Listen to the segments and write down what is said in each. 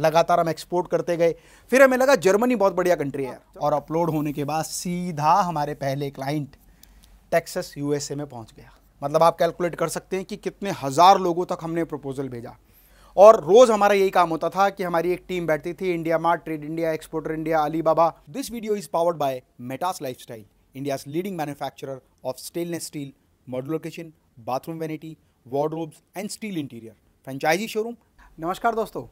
लगातार हम एक्सपोर्ट करते गए फिर हमें लगा जर्मनी बहुत बढ़िया कंट्री है और अपलोड होने के बाद सीधा हमारे पहले क्लाइंट टेक्सस यूएसए में पहुंच गया मतलब आप कैलकुलेट कर सकते हैं कि कितने हज़ार लोगों तक हमने प्रपोजल भेजा और रोज़ हमारा यही काम होता था कि हमारी एक टीम बैठती थी India Mart Trade India exporter India Ali Baba this video is powered by Metas lifestyle India's leading manufacturer of stainless steel modular kitchen bathroom vanity wardrobes and steel interior franchisee showroom नमस्कार दोस्तों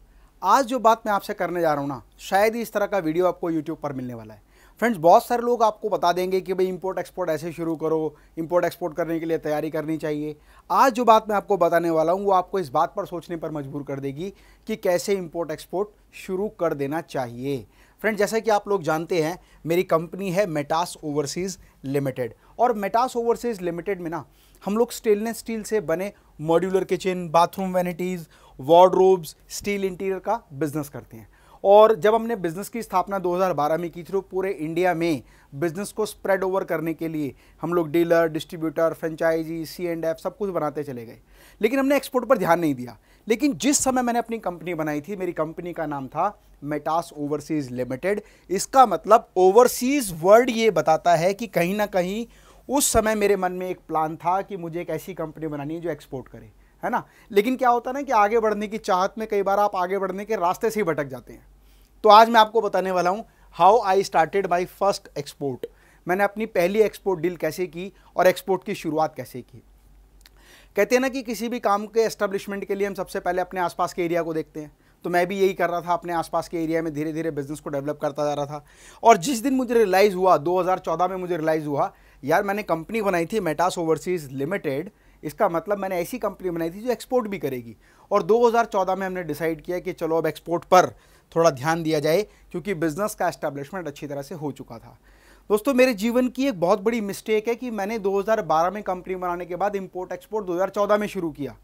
आज जो बात मैं आपसे करने जा रहा हूँ ना शायद ही इस तरह का वीडियो आपको यूट्यूब पर मिलने वाला है फ्रेंड्स बहुत सारे लोग आपको बता देंगे कि भाई इंपोर्ट एक्सपोर्ट ऐसे शुरू करो इंपोर्ट एक्सपोर्ट करने के लिए तैयारी करनी चाहिए आज जो बात मैं आपको बताने वाला हूँ वो आपको इस बात पर सोचने पर मजबूर कर देगी कि कैसे इम्पोर्ट एक्सपोर्ट शुरू कर देना चाहिए फ्रेंड जैसा कि आप लोग जानते हैं मेरी कंपनी है मेटास ओवरसीज़ लिमिटेड और मेटास ओवरसीज़ लिमिटेड में ना हम लोग स्टेनलेस स्टील से बने modular kitchen bathroom vanities wardrobes steel interior का बिजनेस करते हैं और जब हमने बिज़नेस की स्थापना 2012 में की थी तो पूरे इंडिया में बिज़नेस को स्प्रेड ओवर करने के लिए हम लोग dealer distributor franchisee C and F सब कुछ बनाते चले गए लेकिन हमने एक्सपोर्ट पर ध्यान नहीं दिया लेकिन जिस समय मैंने अपनी कंपनी बनाई थी मेरी कंपनी का नाम था मेटास ओवरसीज़ लिमिटेड इसका मतलब ओवरसीज़ वर्ड ये बताता है कि कहीं ना कहीं उस समय मेरे मन में एक प्लान था कि मुझे एक ऐसी कंपनी बनानी है जो एक्सपोर्ट करे है ना लेकिन क्या होता है ना कि आगे बढ़ने की चाहत में कई बार आप आगे बढ़ने के रास्ते से ही भटक जाते हैं तो आज मैं आपको बताने वाला हूँ how I started my first export मैंने अपनी पहली एक्सपोर्ट डील कैसे की और एक्सपोर्ट की शुरुआत कैसे की कहते हैं ना कि किसी भी काम के एस्टेब्लिशमेंट के लिए हम सबसे पहले अपने आसपास के एरिया को देखते हैं तो मैं भी यही कर रहा था अपने आसपास के एरिया में धीरे धीरे बिजनेस को डेवलप करता जा रहा था और जिस दिन मुझे रियलाइज़ हुआ 2014 में मुझे रियलाइज़ हुआ यार मैंने कंपनी बनाई थी मेटास ओवरसीज़ लिमिटेड इसका मतलब मैंने ऐसी कंपनी बनाई थी जो एक्सपोर्ट भी करेगी और 2014 में हमने डिसाइड किया कि चलो अब एक्सपोर्ट पर थोड़ा ध्यान दिया जाए क्योंकि बिज़नेस का एस्टैब्लिशमेंट अच्छी तरह से हो चुका था दोस्तों मेरे जीवन की एक बहुत बड़ी मिस्टेक है कि मैंने 2012 में कंपनी बनाने के बाद इम्पोर्ट एक्सपोर्ट 2014 में शुरू किया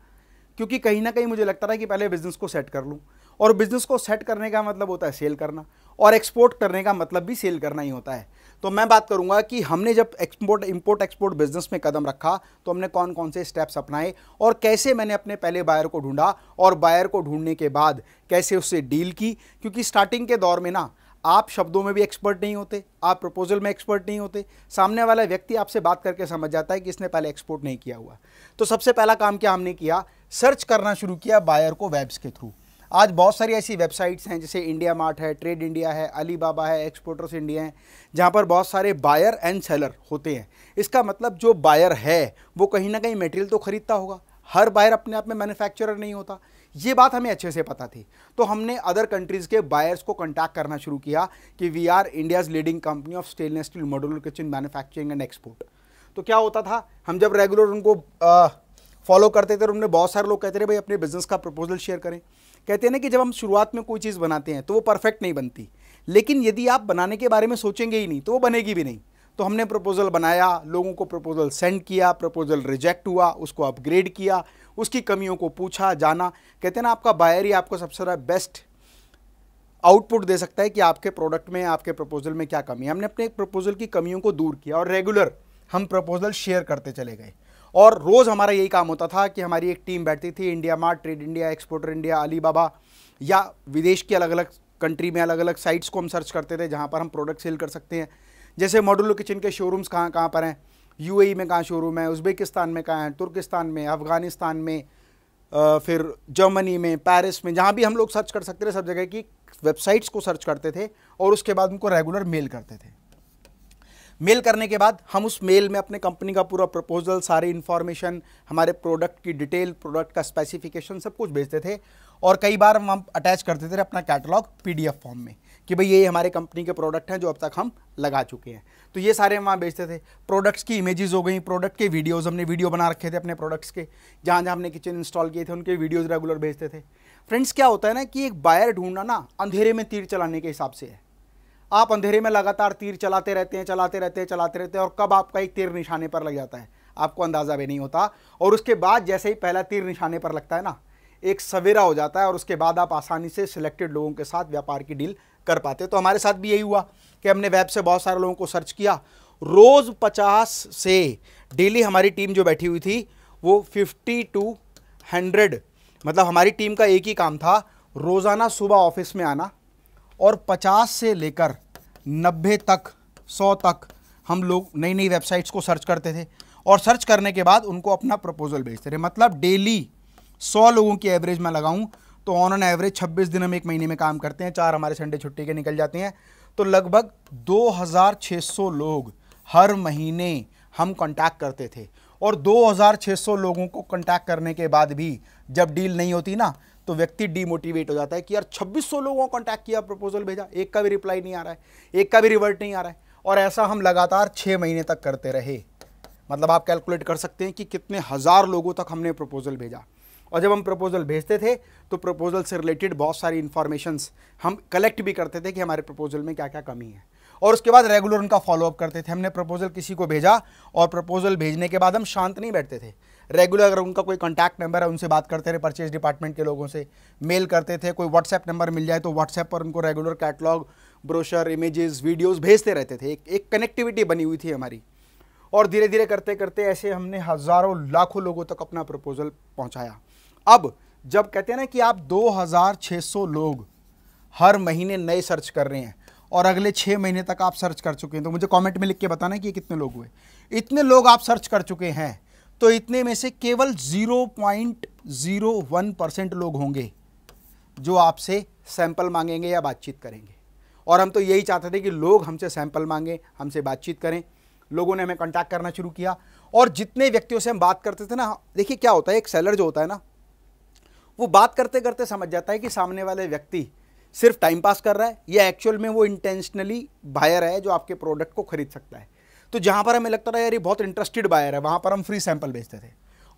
क्योंकि कहीं ना कहीं मुझे लगता था कि पहले बिज़नेस को सेट कर लूँ और बिज़नेस को सेट करने का मतलब होता है सेल करना और एक्सपोर्ट करने का मतलब भी सेल करना ही होता है तो मैं बात करूंगा कि हमने जब एक्सपोर्ट इंपोर्ट एक्सपोर्ट बिजनेस में कदम रखा तो हमने कौन कौन से स्टेप्स अपनाए और कैसे मैंने अपने पहले बायर को ढूंढा और बायर को ढूंढने के बाद कैसे उससे डील की क्योंकि स्टार्टिंग के दौर में ना आप शब्दों में भी एक्सपर्ट नहीं होते आप प्रपोजल में एक्सपर्ट नहीं होते सामने वाला व्यक्ति आपसे बात करके समझ जाता है कि इसने पहले एक्सपोर्ट नहीं किया हुआ तो सबसे पहला काम क्या हमने किया सर्च करना शुरू किया बायर को वेब्स के थ्रू आज बहुत सारी ऐसी वेबसाइट्स हैं जैसे इंडिया मार्ट है ट्रेड इंडिया है अली बाबा है एक्सपोर्टर्स इंडिया है जहाँ पर बहुत सारे बायर एंड सेलर होते हैं इसका मतलब जो बायर है वो कहीं ना कहीं मटेरियल तो ख़रीदता होगा हर बायर अपने आप में मैन्युफैक्चरर नहीं होता ये बात हमें अच्छे से पता थी तो हमने अदर कंट्रीज़ के बायर्स को कॉन्टैक्ट करना शुरू किया कि we are India's leading company of stainless steel modular kitchen manufacturing and export तो क्या होता था हम जब रेगुलर उनको आ, फॉलो करते थे और हमने बहुत सारे लोग कहते रहे भाई अपने बिजनेस का प्रपोजल शेयर करें कहते हैं ना कि जब हम शुरुआत में कोई चीज़ बनाते हैं तो वो परफेक्ट नहीं बनती लेकिन यदि आप बनाने के बारे में सोचेंगे ही नहीं तो वो बनेगी भी नहीं तो हमने प्रपोजल बनाया लोगों को प्रपोजल सेंड किया प्रपोजल रिजेक्ट हुआ उसको अपग्रेड किया उसकी कमियों को पूछा जाना कहते हैं ना आपका बायर ही आपको सबसे ज़्यादा बेस्ट आउटपुट दे सकता है कि आपके प्रोडक्ट में आपके प्रपोजल में क्या कमी है हमने अपने प्रपोजल की कमियों को दूर किया और रेगुलर हम प्रपोजल शेयर करते चले गए और रोज़ हमारा यही काम होता था कि हमारी एक टीम बैठती थी India Mart Trade India exporter India Alibaba या विदेश की अलग अलग कंट्री में अलग अलग साइट्स को हम सर्च करते थे जहाँ पर हम प्रोडक्ट सेल कर सकते हैं जैसे मॉडुलर किचन के शोरूम्स कहाँ कहाँ पर हैं यूएई e में कहाँ शोरूम है उज़्बेकिस्तान में कहाँ हैं तुर्किस्तान में अफ़गानिस्तान में फिर जर्मनी में पेरिस में जहाँ भी हम लोग सर्च कर सकते थे सब जगह की वेबसाइट्स को सर्च करते थे और उसके बाद उनको रेगुलर मेल करते थे मेल करने के बाद हम उस मेल में अपने कंपनी का पूरा प्रपोजल सारी इन्फॉर्मेशन हमारे प्रोडक्ट की डिटेल प्रोडक्ट का स्पेसिफिकेशन सब कुछ भेजते थे और कई बार हम अटैच करते थे अपना कैटलॉग पीडीएफ फॉर्म में कि भाई ये हमारे कंपनी के प्रोडक्ट हैं जो अब तक हम लगा चुके हैं तो ये सारे हम वहाँ बेचते थे प्रोडक्ट्स की इमेजेस हो गई प्रोडक्ट के वीडियोस हमने वीडियो बना रखे थे अपने प्रोडक्ट्स के जहाँ जहाँ हमने किचन इंस्टॉल किए थे उनके वीडियोस रेगुलर भेजते थे फ्रेंड्स क्या होता है ना कि एक बायर ढूंढना ना अंधेरे में तीर चलाने के हिसाब से है आप अंधेरे में लगातार तीर चलाते रहते हैं चलाते रहते हैं चलाते रहते हैं और कब आपका एक तीर निशाने पर लग जाता है आपको अंदाज़ा भी नहीं होता और उसके बाद जैसे ही पहला तीर निशाने पर लगता है ना एक सवेरा हो जाता है और उसके बाद आप आसानी से सिलेक्टेड लोगों के साथ व्यापार की डील कर पाते तो हमारे साथ भी यही हुआ कि हमने वेब से बहुत सारे लोगों को सर्च किया रोज़ पचास से डेली हमारी टीम जो बैठी हुई थी वो फिफ्टी टू हंड्रेड मतलब हमारी टीम का एक ही काम था रोज़ाना सुबह ऑफिस में आना और 50 से लेकर 90 तक 100 तक हम लोग नई नई वेबसाइट्स को सर्च करते थे और सर्च करने के बाद उनको अपना प्रपोजल भेजते थे मतलब डेली 100 लोगों की एवरेज में लगाऊं तो ऑन एन एवरेज 26 दिन हम एक महीने में काम करते हैं चार हमारे संडे छुट्टी के निकल जाते हैं तो लगभग 2600 लोग हर महीने हम कॉन्टैक्ट करते थे और 2600 लोगों को कॉन्टैक्ट करने के बाद भी जब डील नहीं होती ना तो व्यक्ति डीमोटिवेट हो जाता है कि यार 2600 लोगों को कॉन्टैक्ट किया प्रपोजल भेजा एक का भी रिप्लाई नहीं आ रहा है एक का भी रिवर्ट नहीं आ रहा है और ऐसा हम लगातार छः महीने तक करते रहे मतलब आप कैलकुलेट कर सकते हैं कि कितने हज़ार लोगों तक हमने प्रपोजल भेजा और जब हम प्रपोजल भेजते थे तो प्रपोजल से रिलेटेड बहुत सारी इन्फॉर्मेशंस हम कलेक्ट भी करते थे कि हमारे प्रपोजल में क्या क्या कमी है और उसके बाद रेगुलर उनका फॉलोअप करते थे हमने प्रपोजल किसी को भेजा और प्रपोजल भेजने के बाद हम शांत नहीं बैठते थे रेगुलर अगर उनका कोई कॉन्टैक्ट नंबर है उनसे बात करते रहे परचेज डिपार्टमेंट के लोगों से मेल करते थे कोई व्हाट्सएप नंबर मिल जाए तो व्हाट्सएप पर उनको regular catalogue brochure images videos भेजते रहते थे एक एक कनेक्टिविटी बनी हुई थी हमारी और धीरे धीरे करते करते ऐसे हमने हज़ारों लाखों लोगों तक अपना प्रपोजल पहुँचाया अब जब कहते हैं ना कि आप दो लोग हर महीने नए सर्च कर रहे हैं और अगले छः महीने तक आप सर्च कर चुके हैं तो मुझे कमेंट में लिख के बताना कि कितने लोग हुए इतने लोग आप सर्च कर चुके हैं तो इतने में से केवल 0.01 परसेंट लोग होंगे जो आपसे सैंपल मांगेंगे या बातचीत करेंगे और हम तो यही चाहते थे कि लोग हमसे सैंपल मांगें हमसे बातचीत करें लोगों ने हमें कांटेक्ट करना शुरू किया और जितने व्यक्तियों से हम बात करते थे ना देखिए क्या होता है एक सेलर जो होता है ना वो बात करते करते समझ जाता है कि सामने वाले व्यक्ति सिर्फ टाइम पास कर रहा है या एक्चुअल में वो इंटेंशनली बायर है जो आपके प्रोडक्ट को खरीद सकता है तो जहाँ पर हमें लगता था यार ये बहुत इंटरेस्टेड बायर है वहाँ पर हम फ्री सैंपल भेजते थे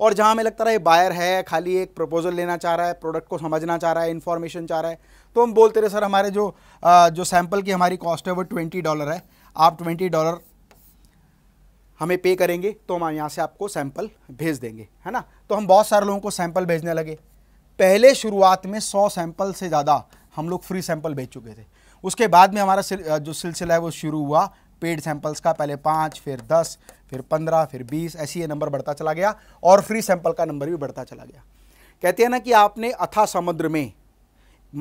और जहाँ हमें लगता था ये बायर है खाली एक प्रपोजल लेना चाह रहा है प्रोडक्ट को समझना चाह रहा है इन्फॉर्मेशन चाह रहा है तो हम बोलते रहे सर हमारे जो जो सैंपल की हमारी कॉस्ट है वो ट्वेंटी डॉलर है आप ट्वेंटी डॉलर हमें पे करेंगे तो हम यहाँ से आपको सैंपल भेज देंगे है ना तो हम बहुत सारे लोगों को सैंपल भेजने लगे पहले शुरुआत में सौ सैंपल से ज़्यादा हम लोग फ्री सैंपल भेज चुके थे उसके बाद में हमारा जो सिलसिला है वो शुरू हुआ पेड सैंपल्स का पहले पाँच फिर दस फिर पंद्रह फिर बीस ऐसी ये नंबर बढ़ता चला गया और फ्री सैंपल का नंबर भी बढ़ता चला गया कहते हैं ना कि आपने अथा समुद्र में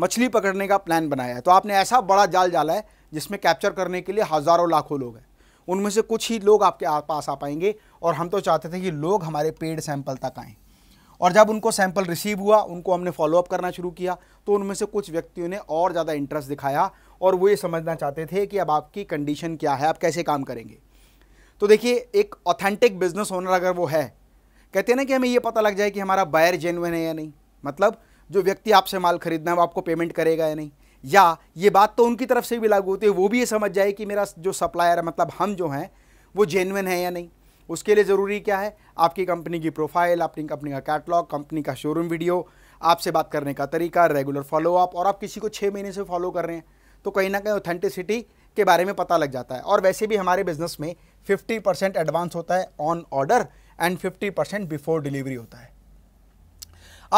मछली पकड़ने का प्लान बनाया है तो आपने ऐसा बड़ा जाल जाला है जिसमें कैप्चर करने के लिए हज़ारों लाखों लोग हैं उनमें से कुछ ही लोग आपके पास आ पाएंगे और हम तो चाहते थे कि लोग हमारे पेड सैंपल तक आएँ और जब उनको सैंपल रिसीव हुआ उनको हमने फॉलोअप करना शुरू किया तो उनमें से कुछ व्यक्तियों ने और ज़्यादा इंटरेस्ट दिखाया और वो ये समझना चाहते थे कि अब आपकी कंडीशन क्या है आप कैसे काम करेंगे तो देखिए एक ऑथेंटिक बिजनेस ओनर अगर वो है कहते हैं ना कि हमें ये पता लग जाए कि हमारा बायर जेनुअन है या नहीं मतलब जो व्यक्ति आपसे माल खरीदना है वो आपको पेमेंट करेगा या नहीं या ये बात तो उनकी तरफ से भी लागू होती है वो भी ये समझ जाए कि मेरा जो सप्लायर है मतलब हम जो हैं वो जेनुअन है या नहीं उसके लिए ज़रूरी क्या है आपकी कंपनी की प्रोफाइल आपकी कंपनी का कैटलॉग कंपनी का शोरूम वीडियो आपसे बात करने का तरीका रेगुलर फॉलोअप और आप किसी को छः महीने से फॉलो कर रहे हैं तो कहीं ना कहीं ऑथेंटिसिटी के बारे में पता लग जाता है और वैसे भी हमारे बिजनेस में 50 परसेंट एडवांस होता है on order and 50 percent before delivery होता है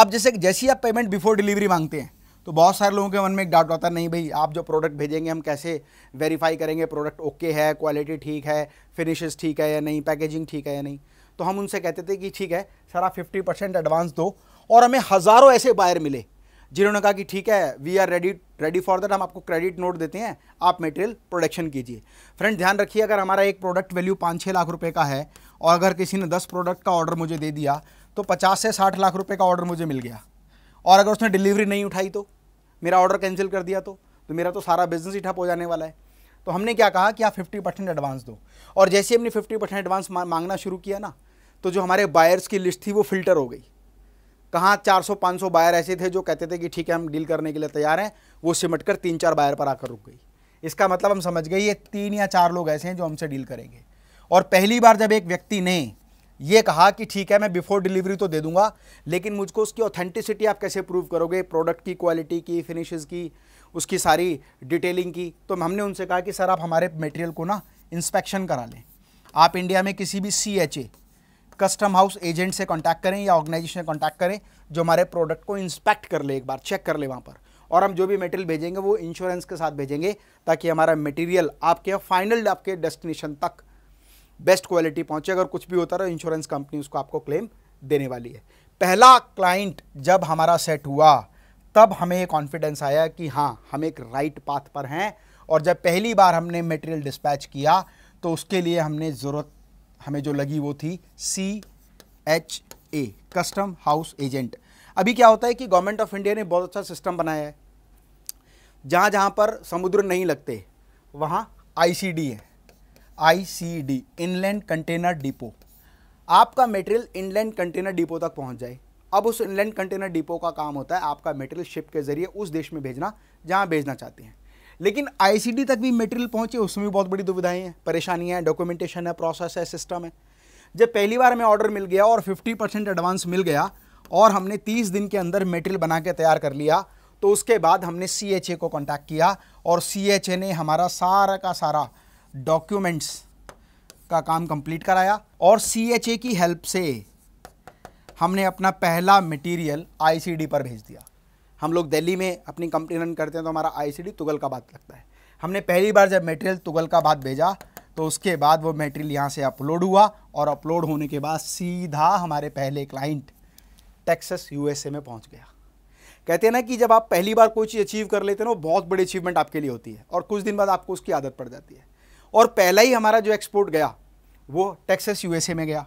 आप जैसे जैसी आप पेमेंट बिफोर डिलीवरी मांगते हैं तो बहुत सारे लोगों के मन में एक डाउट होता है नहीं भाई आप जो प्रोडक्ट भेजेंगे हम कैसे वेरीफाई करेंगे प्रोडक्ट ओके है क्वालिटी ठीक है फिनिशेस ठीक है या नहीं पैकेजिंग ठीक है या नहीं तो हम उनसे कहते थे कि ठीक है सर आप फिफ्टी परसेंट एडवांस दो और हमें हज़ारों ऐसे बायर मिले जिन्होंने कहा कि ठीक है we are ready ready for that हम आपको क्रेडिट नोट देते हैं आप मटेरियल प्रोडक्शन कीजिए फ्रेंड ध्यान रखिए अगर हमारा एक प्रोडक्ट वैल्यू पाँच छः लाख रुपए का है और अगर किसी ने दस प्रोडक्ट का ऑर्डर मुझे दे दिया तो पचास से साठ लाख रुपये का ऑर्डर मुझे मिल गया और अगर उसने डिलीवरी नहीं उठाई तो मेरा ऑर्डर कैंसिल कर दिया तो तो मेरा तो सारा बिजनेस ही ठप हो जाने वाला है तो हमने क्या कहा कि आप फिफ्टी परसेंट एडवांस दो और जैसे हमने फिफ्टी परसेंट एडवांस मांगना शुरू किया ना तो जो हमारे बायर्स की लिस्ट थी वो फिल्टर हो गई कहाँ 400-500 बायर ऐसे थे जो कहते थे कि ठीक है हम डील करने के लिए तैयार हैं वो सिमट कर तीन चार बायर पर आकर रुक गई इसका मतलब हम समझ गए ये तीन या चार लोग ऐसे हैं जो हमसे डील करेंगे और पहली बार जब एक व्यक्ति ने ये कहा कि ठीक है मैं बिफोर डिलीवरी तो दे दूंगा लेकिन मुझको उसकी ऑथेंटिसिटी आप कैसे प्रूव करोगे प्रोडक्ट की क्वालिटी की फिनिशेज की उसकी सारी डिटेलिंग की तो हमने उनसे कहा कि सर आप हमारे मटेरियल को ना इंस्पेक्शन करा लें आप इंडिया में किसी भी C H A custom house agent से कॉन्टैक्ट करें या ऑर्गेनाइजेशन से कॉन्टैक्ट करें जो हमारे प्रोडक्ट को इंस्पेक्ट कर ले एक बार चेक कर ले वहाँ पर और हम जो भी मटेरियल भेजेंगे वो इंश्योरेंस के साथ भेजेंगे ताकि हमारा मटेरियल आपके फाइनल आपके डेस्टिनेशन तक बेस्ट क्वालिटी पहुँचे अगर कुछ भी होता रहा इंश्योरेंस कंपनी उसको आपको क्लेम देने वाली है पहला क्लाइंट जब हमारा सेट हुआ तब हमें ये कॉन्फिडेंस आया कि हाँ हम एक राइट पाथ पर हैं और जब पहली बार हमने मटेरियल डिस्पैच किया तो उसके लिए हमने ज़रूरत हमें जो लगी वो थी C H A custom house agent अभी क्या होता है कि गवर्नमेंट ऑफ इंडिया ने बहुत अच्छा सिस्टम बनाया है जहाँ जहाँ पर समुद्र नहीं लगते वहाँ आईसीडी है आईसीडी इनलैंड कंटेनर डिपो आपका मटेरियल इनलैंड कंटेनर डिपो तक पहुँच जाए अब उस इनलैंड कंटेनर डिपो का काम होता है आपका मटेरियल शिप के जरिए उस देश में भेजना जहाँ भेजना चाहते हैं लेकिन आईसीडी तक भी मेटेरियल पहुंचे उसमें भी बहुत बड़ी दुविधाएं हैं परेशानियां हैं डॉक्यूमेंटेशन है प्रोसेस है सिस्टम है जब पहली बार हमें ऑर्डर मिल गया और 50 परसेंट एडवांस मिल गया और हमने 30 दिन के अंदर मेटेरियल बना के तैयार कर लिया तो उसके बाद हमने सी को कॉन्टैक्ट किया और सी ने हमारा सारा का सारा डॉक्यूमेंट्स का काम कंप्लीट कराया और सी की हेल्प से हमने अपना पहला मटीरियल आई पर भेज दिया हम लोग दिल्ली में अपनी कंपनी रन करते हैं तो हमारा आई सी तुगल का बात लगता है हमने पहली बार जब मेटेरियल तुगल का बात भेजा तो उसके बाद वो मेटेरियल यहाँ से अपलोड हुआ और अपलोड होने के बाद सीधा हमारे पहले क्लाइंट टेक्सस यूएसए में पहुँच गया कहते हैं ना कि जब आप पहली बार कोई चीज़ अचीव कर लेते हैं ना वो बहुत बड़ी अचीवमेंट आपके लिए होती है और कुछ दिन बाद आपको उसकी आदत पड़ जाती है और पहला ही हमारा जो एक्सपोर्ट गया वो टेक्सस यूएसए में गया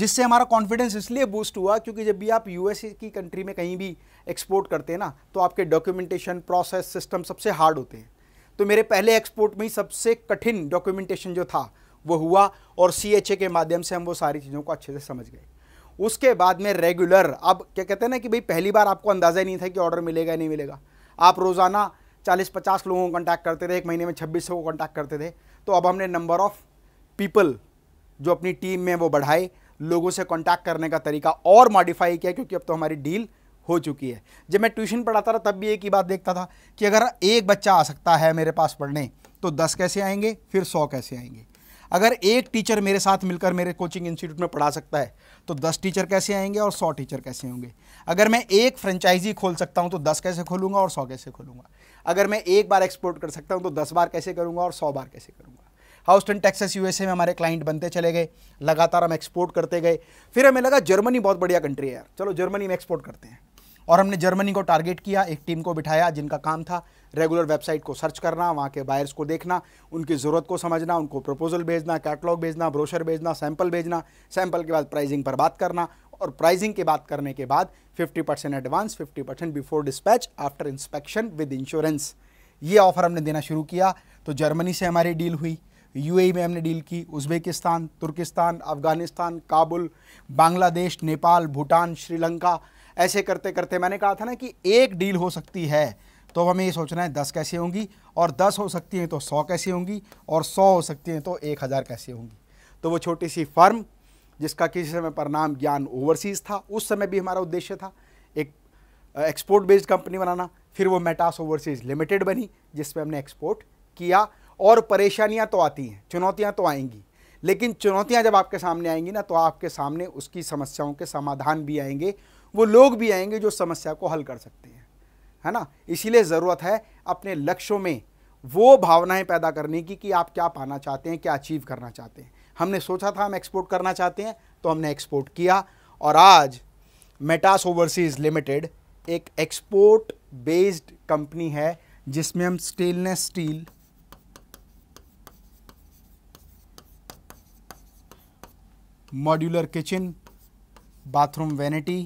जिससे हमारा कॉन्फिडेंस इसलिए बूस्ट हुआ क्योंकि जब भी आप यूएस की कंट्री में कहीं भी एक्सपोर्ट करते हैं ना तो आपके डॉक्यूमेंटेशन प्रोसेस सिस्टम सबसे हार्ड होते हैं तो मेरे पहले एक्सपोर्ट में ही सबसे कठिन डॉक्यूमेंटेशन जो था वो हुआ और सी के माध्यम से हम वो सारी चीज़ों को अच्छे से समझ गए उसके बाद में रेगुलर अब क्या कहते हैं ना कि भाई पहली बार आपको अंदाज़ा ही नहीं था कि ऑर्डर मिलेगा या नहीं मिलेगा आप रोज़ाना चालीस पचास लोगों को कॉन्टैक्ट करते थे एक महीने में छब्बीस को कॉन्टैक्ट करते थे तो अब हमने नंबर ऑफ़ पीपल जो अपनी टीम में वो बढ़ाए लोगों से कॉन्टैक्ट करने का तरीका और मॉडिफाई किया क्योंकि अब तो हमारी डील हो चुकी है जब मैं ट्यूशन पढ़ाता था तब भी एक ही बात देखता था कि अगर एक बच्चा आ सकता है मेरे पास पढ़ने तो दस कैसे आएंगे फिर सौ कैसे आएंगे अगर एक टीचर मेरे साथ मिलकर मेरे कोचिंग इंस्टीट्यूट में पढ़ा सकता है तो दस टीचर कैसे आएंगे और सौ टीचर कैसे होंगे अगर मैं एक फ्रेंचाइजी खोल सकता हूँ तो दस कैसे खोलूँगा और सौ कैसे खोलूँगा अगर मैं एक बार एक्सपोर्ट कर सकता हूँ तो दस बार कैसे करूँगा और सौ बार कैसे करूँगा हाउस्टन टेक्सास यूएसए में हमारे क्लाइंट बनते चले गए लगातार हम एक्सपोर्ट करते गए फिर हमें लगा जर्मनी बहुत बढ़िया कंट्री है यार चलो जर्मनी में एक्सपोर्ट करते हैं और हमने जर्मनी को टारगेट किया एक टीम को बिठाया जिनका काम था रेगुलर वेबसाइट को सर्च करना वहाँ के बायर्स को देखना उनकी ज़रूरत को समझना उनको प्रपोजल भेजना कैटलॉग भेजना ब्रोशर भेजना सैंपल भेजना सैंपल के बाद प्राइजिंग पर बात करना और प्राइजिंग की बात करने के बाद 50 percent advance fifty percent before dispatch after inspection with insurance ये ऑफर हमने देना शुरू किया तो जर्मनी से हमारी डील हुई यू में हमने डील की उज़्बेकिस्तान तुर्किस्तान अफ़गानिस्तान काबुल बांग्लादेश नेपाल भूटान श्रीलंका ऐसे करते करते मैंने कहा था ना कि एक डील हो सकती है तो हमें ये सोचना है दस कैसे होंगी और दस हो सकती हैं तो सौ कैसे होंगी और सौ हो सकती हैं तो एक हज़ार कैसे होंगी तो वो छोटी सी फर्म जिसका किसी समय पर नाम ज्ञान ओवरसीज़ था उस समय भी हमारा उद्देश्य था एक एक्सपोर्ट बेस्ड कंपनी बनाना फिर वो मेटास ओवरसीज़ लिमिटेड बनी जिसमें हमने एक्सपोर्ट किया और परेशानियां तो आती हैं चुनौतियां तो आएंगी लेकिन चुनौतियां जब आपके सामने आएंगी ना तो आपके सामने उसकी समस्याओं के समाधान भी आएंगे वो लोग भी आएंगे जो समस्या को हल कर सकते हैं है ना इसीलिए ज़रूरत है अपने लक्ष्यों में वो भावनाएं पैदा करने की कि आप क्या पाना चाहते हैं क्या अचीव करना चाहते हैं हमने सोचा था हम एक्सपोर्ट करना चाहते हैं तो हमने एक्सपोर्ट किया और आज मेटास ओवरसीज लिमिटेड एक एक्सपोर्ट बेस्ड कंपनी है जिसमें हम stainless steel modular kitchen bathroom vanity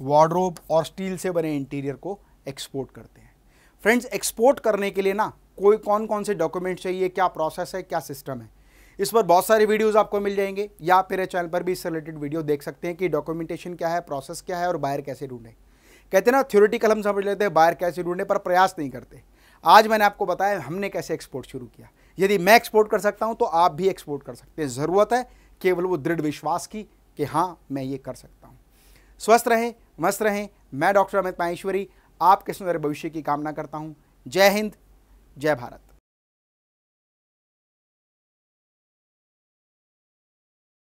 wardrobe और स्टील से बने इंटीरियर को एक्सपोर्ट करते हैं फ्रेंड्स एक्सपोर्ट करने के लिए ना कोई कौन कौन से डॉक्यूमेंट चाहिए क्या प्रोसेस है क्या सिस्टम है इस पर बहुत सारे वीडियोस आपको मिल जाएंगे या मेरे चैनल पर भी इससे रिलेटेड वीडियो देख सकते हैं कि डॉक्यूमेंटेशन क्या है प्रोसेस क्या है और बायर कैसे ढूंढें कहते हैं ना थ्योरिटिकल हम समझ लेते हैं बायर कैसे ढूंढें पर प्रयास नहीं करते आज मैंने आपको बताया हमने कैसे एक्सपोर्ट शुरू किया यदि मैं एक्सपोर्ट कर सकता हूँ तो आप भी एक्सपोर्ट कर सकते हैं ज़रूरत है केवल वो दृढ़ विश्वास की कि हाँ मैं ये कर सकता हूँ स्वस्थ रहें मस्त रहें मैं डॉक्टर अमित माहेश्वरी आपके सुंदर भविष्य की कामना करता हूँ जय हिंद जय भारत